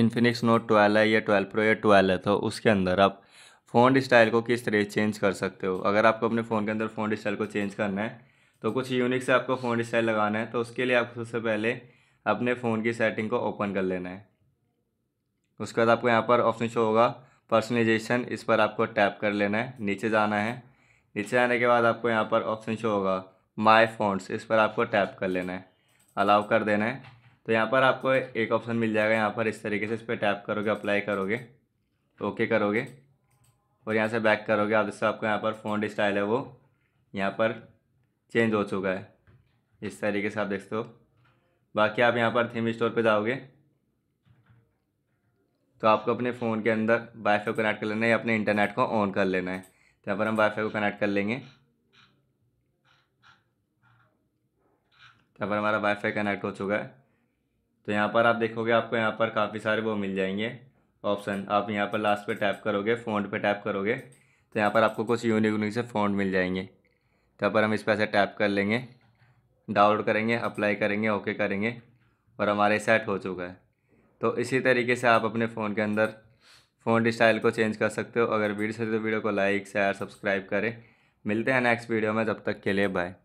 Infinix note twelve है या twelve pro या ट्वेल्व है तो उसके अंदर आप फ़ोन स्टाइल को किस तरह चेंज कर सकते हो अगर आपको अपने फ़ोन के अंदर फ़ोन स्टाइल को चेंज करना है तो कुछ यूनिक से आपको फ़ोन स्टाइल लगाना है तो उसके लिए आपको सबसे पहले अपने फ़ोन की सेटिंग को ओपन कर लेना है उसके बाद आपको यहाँ पर ऑप्शन शो होगा पर्सनलाइजेशन इस पर आपको टैप कर लेना है नीचे जाना है नीचे आने के बाद आपको यहाँ पर ऑप्शन शो होगा माई फ़ॉन्ट्स इस पर आपको टैप कर लेना है अलाउ कर देना है तो यहाँ पर आपको एक ऑप्शन मिल जाएगा यहाँ पर इस तरीके से इस पर टैप करोगे अप्लाई करोगे ओके तो करोगे और यहाँ से बैक करोगे आप जिससे आपको यहाँ पर फ़ोन स्टाइल है वो यहाँ पर चेंज हो चुका है इस तरीके से आप देखते हो बाकी आप यहाँ पर थीम स्टोर पे जाओगे तो आपको अपने फ़ोन के अंदर वाईफाई को कनेक्ट कर लेना है या अपने इंटरनेट को ऑन कर लेना है तो यहाँ पर हम वाईफाई को कनेक्ट कर लेंगे तो यहाँ पर हमारा वाईफाई कनेक्ट हो चुका है तो यहाँ पर आप देखोगे आपको यहाँ पर काफ़ी सारे वो मिल जाएंगे ऑप्शन आप यहाँ पर लास्ट पे टैप करोगे फ़ोन पे टैप करोगे तो यहाँ पर आपको कुछ यूनिक यूनिक से फ़ोन मिल जाएंगे तो यहाँ पर हम इस पर ऐसे टैप कर लेंगे डाउनलोड करेंगे अप्लाई करेंगे ओके करेंगे और हमारे सेट हो चुका है तो इसी तरीके से आप अपने फ़ोन के अंदर फ़ोन स्टाइल को चेंज कर सकते हो अगर वीडियो से तो वीडियो को लाइक शेयर सब्सक्राइब करें मिलते हैं नेक्स्ट वीडियो में तब तक के लिए बाय